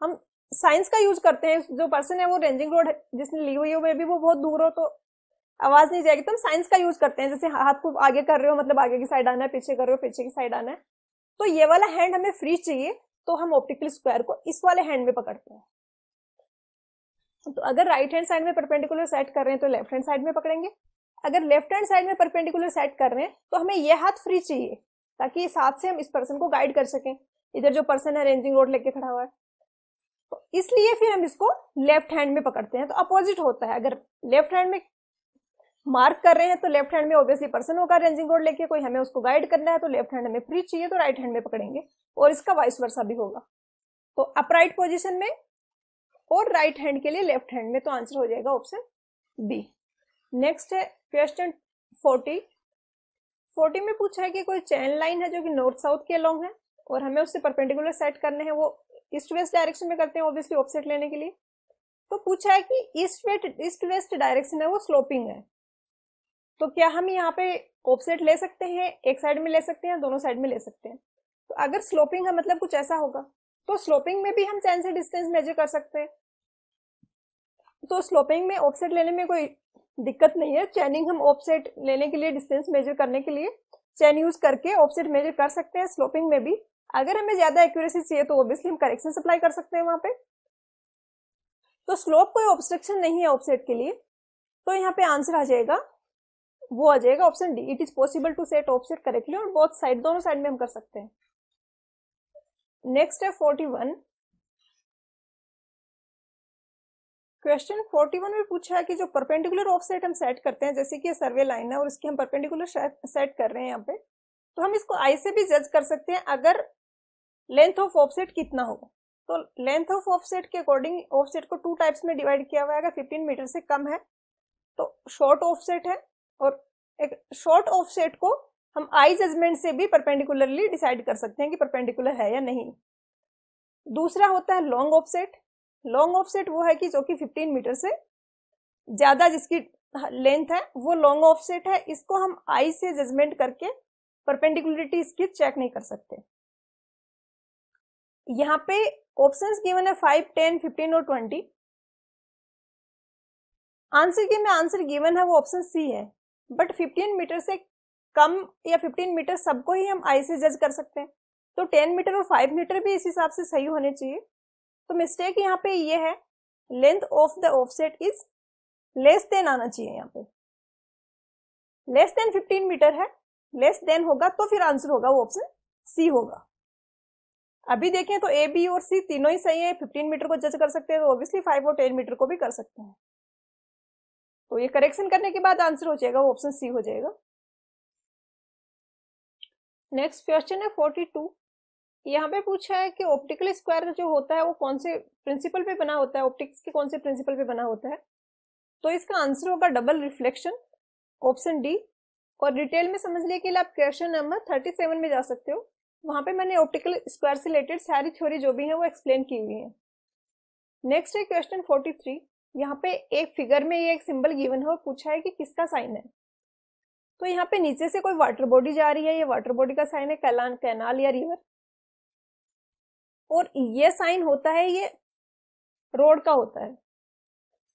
हम साइंस का यूज करते हैं जो पर्सन है वो रेंजिंग रोड जिसने ली हुई है भी वो बहुत दूर हो तो आवाज नहीं जाएगी तो हम साइंस का यूज करते हैं जैसे हाथ को आगे कर रहे हो मतलब आगे की साइड आना है पीछे कर रहे हो पीछे की साइड आना है तो ये वाला हैंड हमें फ्री चाहिए तो हम ऑप्टिकल स्क्वायर को इस वाले हैंड में पकड़ते हैं तो अगर राइट हैंड साइड में परपेंडिकुलर सेट कर रहे हैं तो लेफ्ट हैंड साइड में पकड़ेंगे अगर लेफ्ट हैंड साइड में परपेंडिकुलर सेट कर रहे हैं तो हमें यह हाथ फ्री चाहिए ताकि इस हाथ से हम इस पर्सन को गाइड कर सकें इधर जो पर्सन है रेंजिंग रोड लेके खड़ा हुआ है तो इसलिए फिर हम इसको लेफ्ट हैंड में पकड़ते हैं तो अपोजिट होता है अगर लेफ्ट हैंड में मार्क कर रहे हैं तो लेफ्ट हैंड में ऑब्वियसली पर्सन होगा रेंजिंग रोड लेके कोई हमें उसको गाइड करना है तो लेफ्ट हैंड में फ्री चाहिए तो राइट हैंड में पकड़ेंगे और इसका वाइस वर्षा भी होगा तो अपराइट पोजिशन में और राइट हैंड के लिए लेफ्ट हैंड में तो आंसर हो जाएगा ऑप्शन बी नेक्स्ट है क्वेश्चन फोर्टी फोर्टी में पूछा है कि कोई चैन लाइन है जो कि नॉर्थ साउथ के लॉन्ग है और हमें उससे परपेंडिकुलर सेट करने हैं वो ईस्ट वेस्ट डायरेक्शन में करते हैं ऑब्वियसली ऑफसेट लेने के लिए तो पूछा है कि east west east west direction है वो स्लोपिंग है तो क्या हम यहाँ पे ऑफसेट ले सकते हैं एक साइड में ले सकते हैं दोनों साइड में ले सकते हैं तो अगर स्लोपिंग का मतलब कुछ ऐसा होगा तो स्लोपिंग में भी हम चैन से डिस्टेंस मेजर कर सकते हैं तो स्लोपिंग में ऑफसेट लेने में कोई दिक्कत नहीं है चैनिंग हम ऑफसेट लेने के लिए डिस्टेंस मेजर करने के लिए चैन यूज करके ऑफसेट मेजर कर सकते हैं स्लोपिंग में भी अगर हमें ज्यादा एक्यूरेसी चाहिए तो ऑब्वियसली हम करेक्शन सप्लाई कर सकते हैं वहां पे तो स्लोप कोई ऑब्स्ट्रक्शन नहीं है ऑफसेट के लिए तो यहाँ पे आंसर आ जाएगा वो आ जाएगा option D it is possible to set offset correctly और बहुत साइड दोनों साइड में हम कर सकते हैं नेक्स्ट है forty one question forty one में पूछा है कि जो परपेंडिकुलर ऑफसेट हम सेट करते हैं जैसे कि ये सर्वे लाइन है और इसके हम परपेंडिकुलर सेट कर रहे हैं यहाँ पे तो हम इसको आई से भी जज कर सकते हैं अगर लेंथ ऑफ ऑफसेट कितना होगा तो लेंथ ऑफ ऑफसेट के अकॉर्डिंग ऑफसेट को टू टाइप्स में डिवाइड किया हुआ है अगर फिफ्टीन मीटर से कम है तो शॉर्ट ऑफसेट है और एक शॉर्ट ऑफसेट को हम आई जजमेंट से भी परपेंडिकुलरली डिसाइड कर सकते हैं कि परपेंडिकुलर है या नहीं दूसरा होता है लॉन्ग ऑफसेट लॉन्ग ऑफसेट वो है कि जो कि 15 मीटर से ज्यादा जिसकी लेंथ है वो लॉन्ग ऑफसेट है इसको हम आई से जजमेंट करके परपेंडिकुलरिटी इसकी चेक नहीं कर सकते यहाँ पे ऑप्शंस गिवन है फाइव टेन फिफ्टीन और ट्वेंटी आंसर के में आंसर गिवन है वो ऑप्शन सी है बट 15 मीटर से कम या 15 मीटर सबको ही हम आई से जज कर सकते हैं तो 10 मीटर और 5 मीटर भी इस हिसाब से सही होने चाहिए तो मिस्टेक यहाँ पे ये है length of the offset is less than आना चाहिए यहाँ पे लेस देन 15 मीटर है लेस देन होगा तो फिर आंसर होगा वो ऑप्शन सी होगा अभी देखें तो ए बी और सी तीनों ही सही है 15 मीटर को जज कर सकते हैं तो ऑब्वियसली 5 और 10 मीटर को भी कर सकते हैं तो ये करेक्शन करने के बाद आंसर हो जाएगा वो ऑप्शन सी हो जाएगा नेक्स्ट क्वेश्चन है फोर्टी टू यहाँ पे पूछा है कि ऑप्टिकल स्क्वायर जो होता है वो कौन से प्रिंसिपल पे बना होता है ऑप्टिक्स के कौन से प्रिंसिपल पे बना होता है तो इसका आंसर होगा डबल रिफ्लेक्शन ऑप्शन डी और डिटेल में समझने के लिए आप क्वेश्चन नंबर थर्टी सेवन में जा सकते हो वहां पे मैंने ऑप्टिकल स्क्वायर से रिलेटेड सारी थ्योरी जो भी है वो एक्सप्लेन की हुई है नेक्स्ट है क्वेश्चन फोर्टी थ्री यहाँ पे एक फिगर में ये एक सिंबल गिवन है और पूछा है कि किसका साइन है तो यहाँ पे नीचे से कोई वाटर बॉडी जा रही है ये वाटर बॉडी का साइन है कैलान कैनाल या रिवर और ये साइन होता है ये रोड का होता है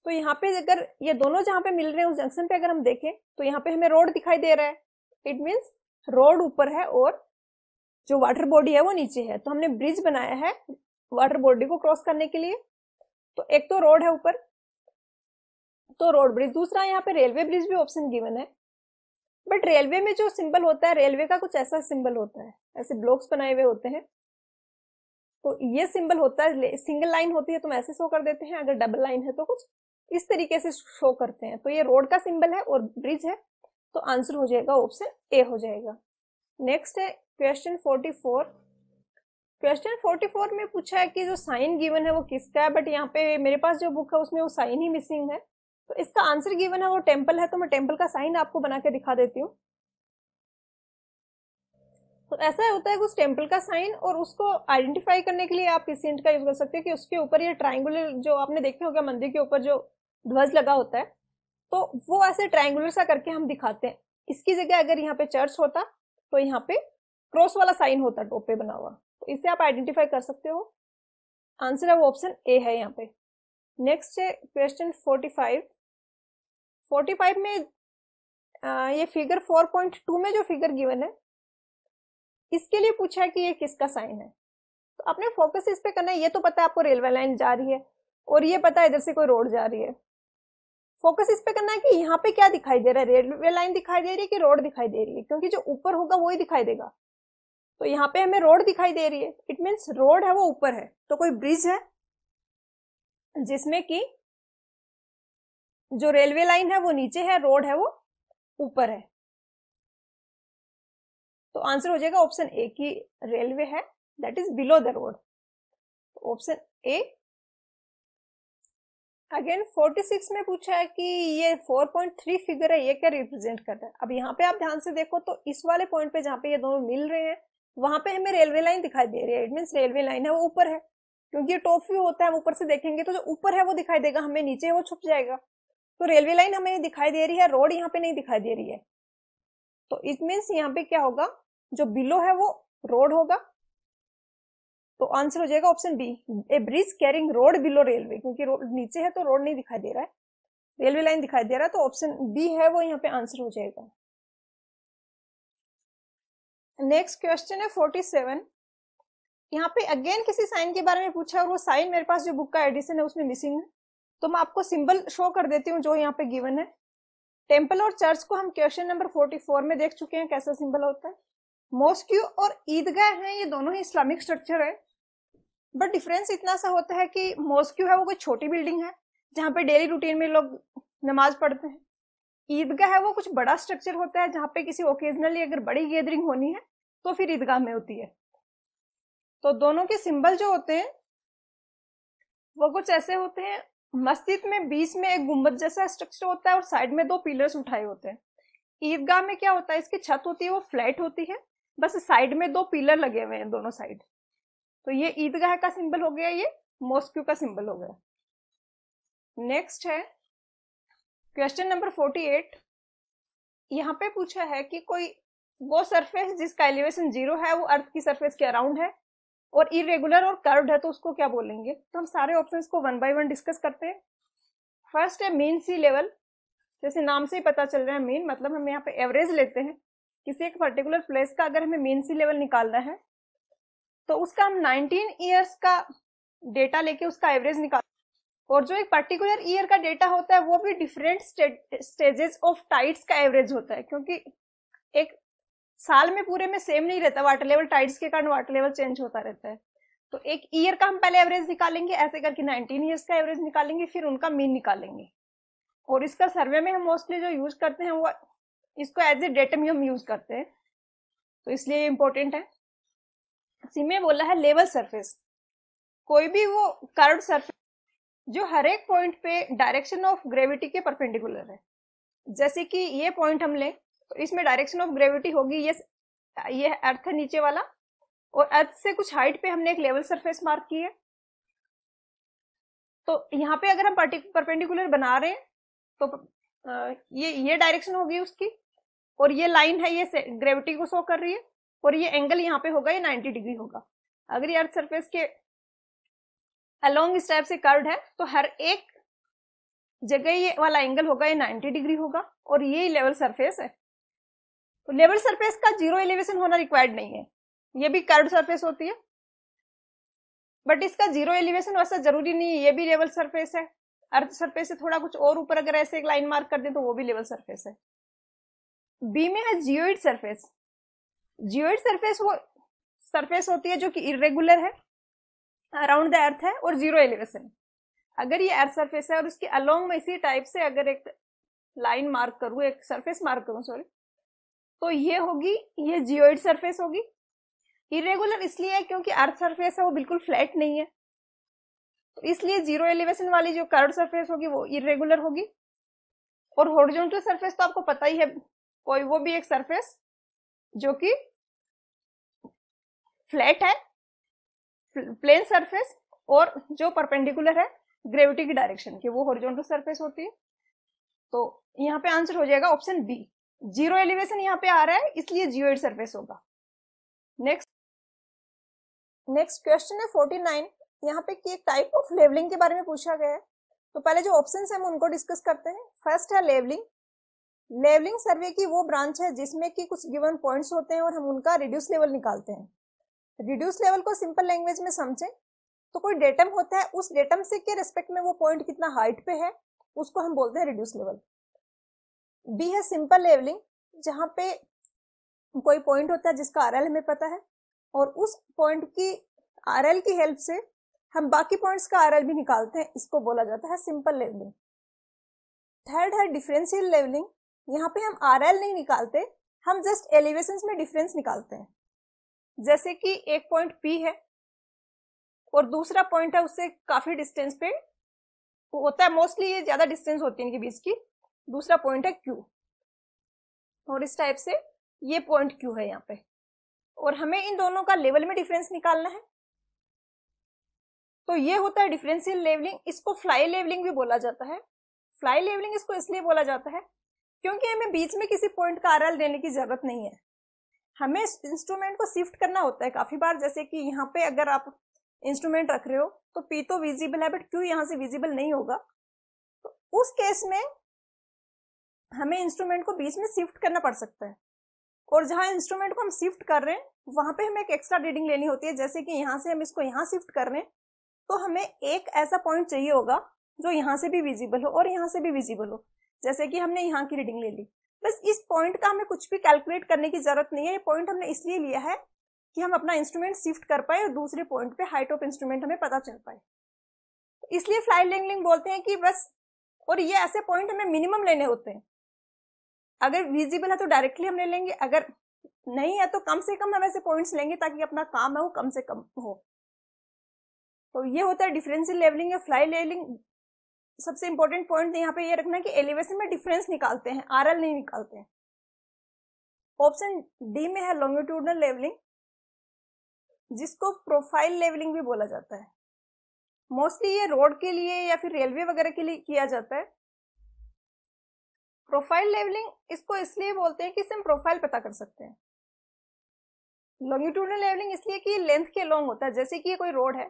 तो यहाँ पे अगर ये दोनों जहाँ पे मिल रहे हैं उस जंक्शन पे अगर हम देखें तो यहाँ पे हमें रोड दिखाई दे रहा है इट मीन्स रोड ऊपर है और जो वाटर बॉडी है वो नीचे है तो हमने ब्रिज बनाया है वाटर बॉडी को क्रॉस करने के लिए तो एक तो रोड है ऊपर तो रोड ब्रिज दूसरा यहाँ पे रेलवे ब्रिज भी ऑप्शन गिवन है बट रेलवे में जो सिंबल होता है रेलवे का कुछ ऐसा सिंबल होता है ऐसे ब्लॉक्स बनाए हुए होते हैं तो ये सिंबल होता है सिंगल लाइन होती है तो ऐसे शो कर देते हैं अगर डबल लाइन है तो कुछ इस तरीके से शो करते हैं तो ये रोड का सिंबल है और ब्रिज है तो आंसर हो जाएगा ऑप्शन ए हो जाएगा नेक्स्ट है question forty four question forty four में पूछा है कि जो साइन गिवन है वो किसका है बट यहाँ पे मेरे पास जो बुक है उसमें वो साइन ही मिसिंग है तो इसका आंसर गिवन है वो टेम्पल है तो मैं टेम्पल का साइन आपको बना के दिखा देती हूँ तो ऐसा होता है कि उस टेम्पल का साइन और उसको आइडेंटिफाई करने के लिए आप इस का यूज कर सकते हैं कि उसके ऊपर ये ट्राइंगुलर जो आपने देखा होगा मंदिर के ऊपर जो ध्वज लगा होता है तो वो ऐसे ट्राइंगुलर सा करके हम दिखाते हैं इसकी जगह अगर यहाँ पे चर्च होता तो यहाँ पे क्रॉस वाला साइन होता टोपे पे बना हुआ तो इसे आप आइडेंटिफाई कर सकते हो आंसर है वो ऑप्शन ए है यहाँ पे नेक्स्ट है क्वेश्चन फोर्टी फाइव 45 में आ, ये फिगर 4.2 में जो फिगर गिवन है इसके लिए पूछा है कि ये किसका साइन है तो आपने फोकस इस पे करना है ये तो पता है आपको रेलवे लाइन जा रही है और ये पता है इधर से कोई रोड जा रही है फोकस इस पे करना है कि यहाँ पे क्या दिखाई दे रहा है रेलवे लाइन दिखाई दे रही है कि रोड दिखाई दे रही है क्योंकि जो ऊपर होगा वही दिखाई देगा तो यहाँ पे हमें रोड दिखाई दे रही है इट मीन्स रोड है वो ऊपर है तो कोई ब्रिज है जिसमें कि जो रेलवे लाइन है वो नीचे है रोड है वो ऊपर है तो आंसर हो जाएगा ऑप्शन ए की रेलवे है that is below the road option A again 46 में पूछा है कि ये 4.3 फिगर है ये क्या रिप्रेजेंट करता है अब यहाँ पे आप ध्यान से देखो तो इस वाले पॉइंट पे जहां पे ये दोनों मिल रहे हैं वहां पे हमें रेलवे लाइन दिखाई दे रही है इट मीन रेलवे लाइन है वो ऊपर है क्योंकि ये टॉप व्यू होता है हम ऊपर से देखेंगे तो जो ऊपर है वो दिखाई देगा हमें नीचे वो छुप जाएगा तो रेलवे लाइन हमें दिखाई दे रही है रोड यहाँ पे नहीं दिखाई दे रही है तो इट मीन्स यहाँ पे क्या होगा जो बिलो है वो रोड होगा तो आंसर हो जाएगा option B a bridge carrying road below railway क्योंकि रोड नीचे है तो रोड नहीं दिखाई दे रहा है रेलवे लाइन दिखाई दे रहा है तो ऑप्शन बी है वो यहाँ पे आंसर हो जाएगा नेक्स्ट क्वेश्चन है फोर्टी सेवन यहाँ पे अगेन किसी साइन के बारे में पूछा और वो साइन मेरे पास जो बुक का एडिशन है उसमें मिसिंग है तो मैं आपको सिंबल शो कर देती हूँ जो यहाँ पे गिवन है टेम्पल और चर्च को हम क्वेश्चन नंबर 44 में देख चुके हैं कैसा सिंबल होता है मोस्क्यू और ईदगाह हैं ये दोनों ही इस्लामिक स्ट्रक्चर है बट डिफरेंस इतना सा होता है कि मोस्क्यू है वो कोई छोटी बिल्डिंग है जहाँ पे डेली रूटीन में लोग नमाज पढ़ते हैं ईदगाह है वो कुछ बड़ा स्ट्रक्चर होता है जहाँ पे किसी ओकेजनली अगर बड़ी गैदरिंग होनी है तो फिर ईदगाह में होती है तो दोनों के सिंबल जो होते हैं वो कुछ ऐसे होते हैं मस्जिद में बीच में एक गुम्बद जैसा स्ट्रक्चर होता है और साइड में दो पिलर्स उठाए होते हैं ईदगाह में क्या होता है इसकी छत होती है वो फ्लैट होती है बस साइड में दो पिलर लगे हुए हैं दोनों साइड तो ये ईदगाह का सिंबल हो गया ये मोस्क्यू का सिंबल हो गया नेक्स्ट है क्वेश्चन नंबर फोर्टी एट यहाँ पे पूछा है कि कोई वो सरफेस जिसका एलिवेशन जीरो है वो अर्थ की सरफेस के अराउंड है और इरेगुलर और कर्व्ड है तो उसको क्या बोलेंगे तो हम सारे ऑप्शंस को वन बाय वन डिस्कस करते हैं फर्स्ट है मीन सी लेवल जैसे नाम से ही पता चल रहा है मीन मतलब हम यहाँ पे एवरेज लेते हैं किसी एक पर्टिकुलर प्लेस का अगर हमें मीन सी लेवल निकालना है तो उसका हम 19 ईयर्स का डेटा लेके उसका एवरेज निकाल और जो एक पर्टिकुलर ईयर का डेटा होता है वो भी डिफरेंट स्टेजेस ऑफ टाइट्स का एवरेज होता है क्योंकि एक साल में पूरे में सेम नहीं रहता वाटर लेवल टाइड्स के कारण वाटर लेवल चेंज होता रहता है तो एक ईयर का हम पहले एवरेज निकालेंगे ऐसे करके 19 ईयर्स का एवरेज निकालेंगे फिर उनका मीन निकालेंगे और इसका सर्वे में हम मोस्टली जो यूज करते हैं वो इसको एज ए डेटम हम यूज करते हैं तो इसलिए इम्पोर्टेंट है सीमे बोला है लेवल सरफेस कोई भी वो कर्ड सरफेस जो हर एक पॉइंट पे डायरेक्शन ऑफ ग्रेविटी के परपेंडिकुलर है जैसे कि ये पॉइंट हम लें तो इसमें डायरेक्शन ऑफ ग्रेविटी होगी ये ये अर्थ है नीचे वाला और अर्थ से कुछ हाइट पे हमने एक लेवल सरफेस मार्क की है तो यहाँ पे अगर हम परपेंडिकुलर बना रहे हैं तो ये ये डायरेक्शन होगी उसकी और ये लाइन है ये ग्रेविटी को शो कर रही है और ये एंगल यहाँ पे होगा ये 90 डिग्री होगा अगर ये अर्थ सरफेस के अलोंग इस टाइप से कर्ड है तो हर एक जगह ये वाला एंगल होगा ये 90 डिग्री होगा और ये लेवल सरफेस है लेवल सरफेस का जीरो एलिवेशन होना रिक्वायर्ड नहीं है ये भी कर्व सरफेस होती है बट इसका जीरो एलिवेशन वैसा जरूरी नहीं है ये भी लेवल सरफेस है अर्थ सरफेस से थोड़ा कुछ और ऊपर अगर ऐसे एक लाइन मार्क कर दें तो वो भी लेवल सरफेस है बी में है जियोइड सरफेस जियोइड सरफेस वो सरफेस होती है जो कि इरेगुलर है अराउंड द अर्थ है और जीरो एलिवेशन अगर ये अर्थ सरफेस है और उसके अलोंग में इसी टाइप से अगर एक लाइन मार्क करूँ एक सरफेस मार्क करूँ सॉरी तो ये होगी ये जियोइड सरफेस होगी इरेगुलर इसलिए है क्योंकि अर्थ सरफेस है वो बिल्कुल फ्लैट नहीं है तो इसलिए जीरो एलिवेशन वाली जो कर्व सरफेस होगी वो इरेगुलर होगी और हॉरिजॉन्टल सरफेस तो आपको पता ही है कोई वो भी एक सरफेस जो कि फ्लैट है प्लेन सरफेस और जो परपेंडिकुलर है ग्रेविटी की डायरेक्शन की वो हॉरिजॉन्टल सरफेस होती है तो यहाँ पे आंसर हो जाएगा ऑप्शन बी जीरो एलिवेशन यहाँ पे आ रहा है इसलिए जीरोइड सरफेस होगा नेक्स्ट नेक्स्ट क्वेश्चन है फोर्टी नाइन यहाँ पे एक टाइप ऑफ लेवलिंग के बारे में पूछा गया है तो पहले जो ऑप्शन है हम उनको डिस्कस करते हैं फर्स्ट है लेवलिंग लेवलिंग सर्वे की वो ब्रांच है जिसमें कि कुछ गिवन पॉइंट्स होते हैं और हम उनका रिड्यूस लेवल निकालते हैं रिड्यूस लेवल को सिंपल लैंग्वेज में समझें तो कोई डेटम होता है उस डेटम से के रेस्पेक्ट में वो पॉइंट कितना हाइट पे है उसको हम बोलते हैं रिड्यूस लेवल बी है सिंपल लेवलिंग जहां पे कोई पॉइंट होता है जिसका आर हमें पता है और उस पॉइंट की आर की हेल्प से हम बाकी पॉइंट्स का आर भी निकालते हैं इसको बोला जाता है सिंपल लेवलिंग थर्ड है डिफरेंशियल लेवलिंग यहाँ पे हम आर नहीं निकालते हम जस्ट एलिवेशन में डिफरेंस निकालते हैं जैसे कि एक पॉइंट पी है और दूसरा पॉइंट है उससे काफी डिस्टेंस पे होता है मोस्टली ये ज्यादा डिस्टेंस होती है इनके बीच की दूसरा पॉइंट है क्यू और इस टाइप से ये पॉइंट क्यू है यहाँ पे और हमें इन दोनों का लेवल में डिफरेंस निकालना है तो ये होता है डिफरेंशियल लेवलिंग इसको फ्लाई लेवलिंग भी बोला जाता है फ्लाई लेवलिंग इसको इसलिए बोला जाता है क्योंकि हमें बीच में किसी पॉइंट का आर देने की जरूरत नहीं है हमें इंस्ट्रूमेंट को शिफ्ट करना होता है काफी बार जैसे कि यहाँ पे अगर आप इंस्ट्रूमेंट रख रहे हो तो पी तो विजिबल है बट क्यू यहाँ से विजिबल नहीं होगा तो उस केस में हमें इंस्ट्रूमेंट को बीच में शिफ्ट करना पड़ सकता है और जहाँ इंस्ट्रूमेंट को हम शिफ्ट कर रहे हैं वहां पे हमें एक एक्स्ट्रा रीडिंग लेनी होती है जैसे कि यहाँ से हम इसको यहाँ शिफ्ट कर रहे हैं तो हमें एक ऐसा पॉइंट चाहिए होगा जो यहाँ से भी विजिबल हो और यहाँ से भी विजिबल हो जैसे कि हमने यहाँ की रीडिंग ले ली बस इस पॉइंट का हमें कुछ भी कैलकुलेट करने की जरूरत नहीं है ये पॉइंट हमने इसलिए लिया है कि हम अपना इंस्ट्रूमेंट शिफ्ट कर पाए और दूसरे पॉइंट पे हाइट ऑफ इंस्ट्रूमेंट हमें पता चल पाए इसलिए फ्लाई लेंगलिंग बोलते हैं कि बस और ये ऐसे पॉइंट हमें मिनिमम लेने होते हैं अगर विजिबल है तो डायरेक्टली हम ले लेंगे अगर नहीं है तो कम से कम हम ऐसे पॉइंट्स लेंगे ताकि अपना काम है वो कम से कम हो तो ये होता है डिफरेंशियल लेवलिंग या फ्लाई लेवलिंग सबसे इंपॉर्टेंट पॉइंट यहाँ पे ये रखना है कि एलिवेशन में डिफरेंस निकालते हैं आर नहीं निकालते हैं ऑप्शन डी में है लॉन्गिट्यूडनल लेवलिंग जिसको प्रोफाइल लेवलिंग भी बोला जाता है मोस्टली ये रोड के लिए या फिर रेलवे वगैरह के लिए किया जाता है प्रोफाइल लेवलिंग इसको इसलिए बोलते हैं कि इससे हम प्रोफाइल पता कर सकते हैं लॉन्गिट्यूडनल लेवलिंग इसलिए कि लेंथ के लॉन्ग होता है जैसे कि ये कोई रोड है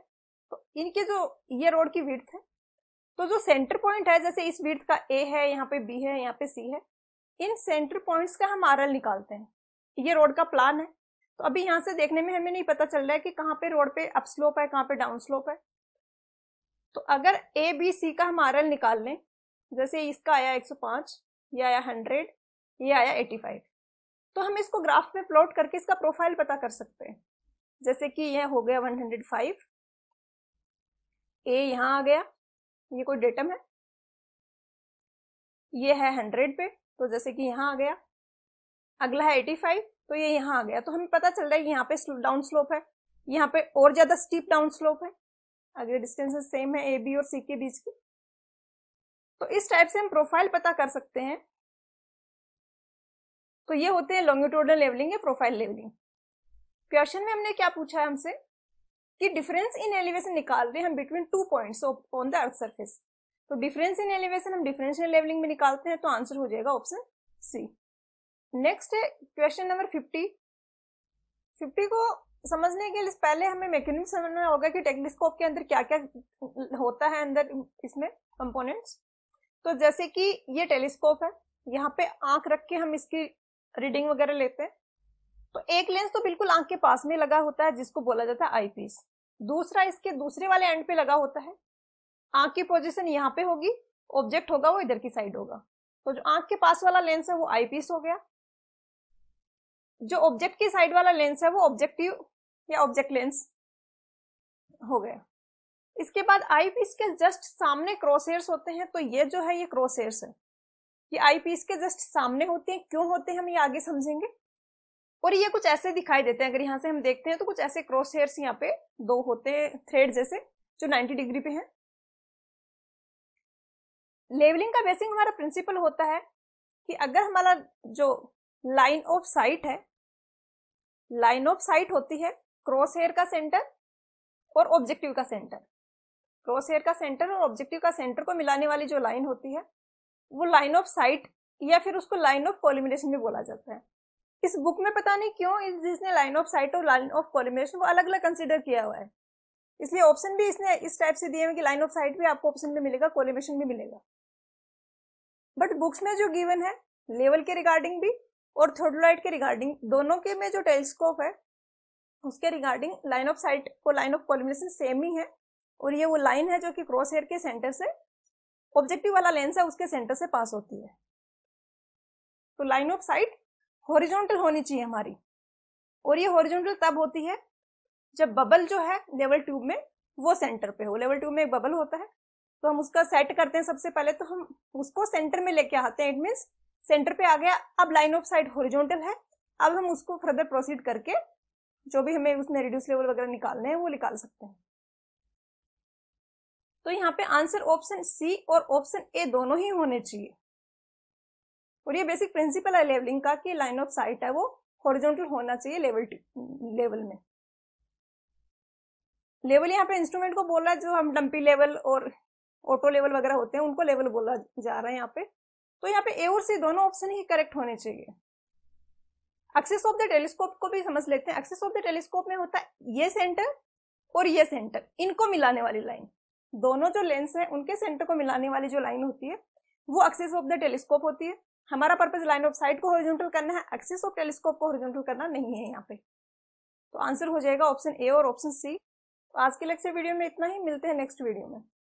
तो इनके जो ये रोड की विड्थ है तो जो सेंटर पॉइंट है जैसे इस विड्थ का ए है यहाँ पे बी है यहाँ पे सी है इन सेंटर पॉइंट्स का हम आर निकालते हैं ये रोड का प्लान है तो अभी यहाँ से देखने में हमें नहीं पता चल रहा है कि कहाँ पे रोड पे अप स्लोप है कहाँ पे डाउन स्लोप है तो अगर ए बी सी का हम आर निकाल लें जैसे इसका आया ये आया हंड्रेड ये आया एटी फाइव तो हम इसको ग्राफ में प्लॉट करके इसका प्रोफाइल पता कर सकते हैं जैसे कि यह हो गया वन हंड्रेड फाइव ए यहाँ आ गया ये कोई डेटम है ये है हंड्रेड पे तो जैसे कि यहाँ आ गया अगला है एटी फाइव तो ये यहाँ आ गया तो हमें पता चल रहा है यहाँ पे डाउन स्लोप है यहाँ पे और ज्यादा स्टीप डाउन स्लोप है अगले डिस्टेंसेस सेम है ए बी और सी के बीच की तो इस टाइप से हम प्रोफाइल पता कर सकते हैं तो ये होते हैं लॉन्गिट्यूडल लेवलिंग या प्रोफाइल लेवलिंग क्वेश्चन में हमने क्या पूछा है हमसे कि डिफरेंस इन एलिवेशन निकाल रहे हैं हम between two points on the earth surface तो डिफरेंस इन एलिवेशन हम डिफरेंशियल लेवलिंग में निकालते हैं तो आंसर हो जाएगा ऑप्शन सी नेक्स्ट है क्वेश्चन नंबर फिफ्टी फिफ्टी को समझने के लिए पहले हमें मैकेनिज्म समझना होगा कि टेलीस्कोप के अंदर क्या क्या होता है अंदर इसमें कंपोनेंट्स तो जैसे कि ये टेलीस्कोप है यहाँ पे आंख रख के हम इसकी रीडिंग वगैरह लेते हैं तो एक लेंस तो बिल्कुल आंख के पास में लगा होता है जिसको बोला जाता है आईपीस दूसरा इसके दूसरे वाले एंड पे लगा होता है आंख की पोजिशन यहाँ पे होगी ऑब्जेक्ट होगा वो इधर की साइड होगा तो जो आंख के पास वाला लेंस है वो आईपीस हो गया जो ऑब्जेक्ट की साइड वाला लेंस है वो ऑब्जेक्टिव या ऑब्जेक्ट लेंस हो गया इसके बाद आईपीस के जस्ट सामने क्रोसेयर्स होते हैं तो ये जो है ये क्रोसेयर्स है ये आईपीस के जस्ट सामने होते हैं क्यों होते हैं हम ये आगे समझेंगे और ये कुछ ऐसे दिखाई देते हैं अगर यहाँ से हम देखते हैं तो कुछ ऐसे क्रॉस हेयर्स यहाँ पे दो होते हैं थ्रेड जैसे जो 90 डिग्री पे हैं लेवलिंग का बेसिक हमारा प्रिंसिपल होता है कि अगर हमारा जो लाइन ऑफ साइट है लाइन ऑफ साइट होती है क्रॉस हेयर का सेंटर और ऑब्जेक्टिव का सेंटर क्रॉस हेयर का सेंटर और ऑब्जेक्टिव का सेंटर को मिलाने वाली जो लाइन होती है वो लाइन ऑफ साइट या फिर उसको लाइन ऑफ कॉलिमिनेशन भी बोला जाता है इस बुक में पता नहीं क्यों जिसने लाइन ऑफ साइट और लाइन ऑफ कॉलिमिनेशन को अलग अलग कंसिडर किया हुआ है इसलिए ऑप्शन भी इसने इस टाइप से दिए हैं कि लाइन ऑफ साइट भी आपको ऑप्शन में मिलेगा कॉलिमेशन भी मिलेगा बट बुक्स में जो गिवन है लेवल के रिगार्डिंग भी और थोडोलाइट के रिगार्डिंग दोनों के में जो टेलीस्कोप है उसके रिगार्डिंग लाइन ऑफ साइट और लाइन ऑफ कॉलिमिनेशन सेम ही है और ये वो लाइन है जो कि क्रॉस हेयर के सेंटर से ऑब्जेक्टिव वाला लेंस है उसके सेंटर से पास होती है तो लाइन ऑफ साइट हॉरिजॉन्टल होनी चाहिए हमारी और ये हॉरिजॉन्टल तब होती है जब बबल जो है लेवल ट्यूब में वो सेंटर पे हो लेवल ट्यूब में एक बबल होता है तो हम उसका सेट करते हैं सबसे पहले तो हम उसको सेंटर में लेके आते हैं इट मीन्स सेंटर पे आ गया अब लाइन ऑफ साइट हॉरिजॉन्टल है अब हम उसको फर्दर प्रोसीड करके जो भी हमें उसमें रिड्यूस लेवल वगैरह निकालने हैं वो निकाल सकते हैं तो यहाँ पे आंसर ऑप्शन सी और ऑप्शन ए दोनों ही होने चाहिए और ये बेसिक प्रिंसिपल है लेवलिंग का कि लाइन ऑफ साइट है वो हॉरिजॉन्टल होना चाहिए लेवल लेवल में लेवल यहाँ पे इंस्ट्रूमेंट को बोला जो हम डंपी लेवल और ऑटो लेवल वगैरह होते हैं उनको लेवल बोला जा रहा है यहाँ पे तो यहाँ पे ए और सी दोनों ऑप्शन ही करेक्ट होने चाहिए एक्सेस ऑफ द टेलीस्कोप को भी समझ लेते हैं एक्सेस ऑफ द टेलीस्कोप में होता है ये सेंटर और ये सेंटर इनको मिलाने वाली लाइन दोनों जो लेंस है उनके सेंटर को मिलाने वाली जो लाइन होती है वो एक्सिस ऑफ द टेलीस्कोप होती है हमारा पर्पज लाइन ऑफ साइट को हॉरिजॉन्टल करना है एक्सिस ऑफ टेलीस्कोप को हॉरिजॉन्टल करना नहीं है यहाँ पे तो आंसर हो जाएगा ऑप्शन ए और ऑप्शन सी तो आज के लेक्चर वीडियो में इतना ही मिलते हैं नेक्स्ट वीडियो में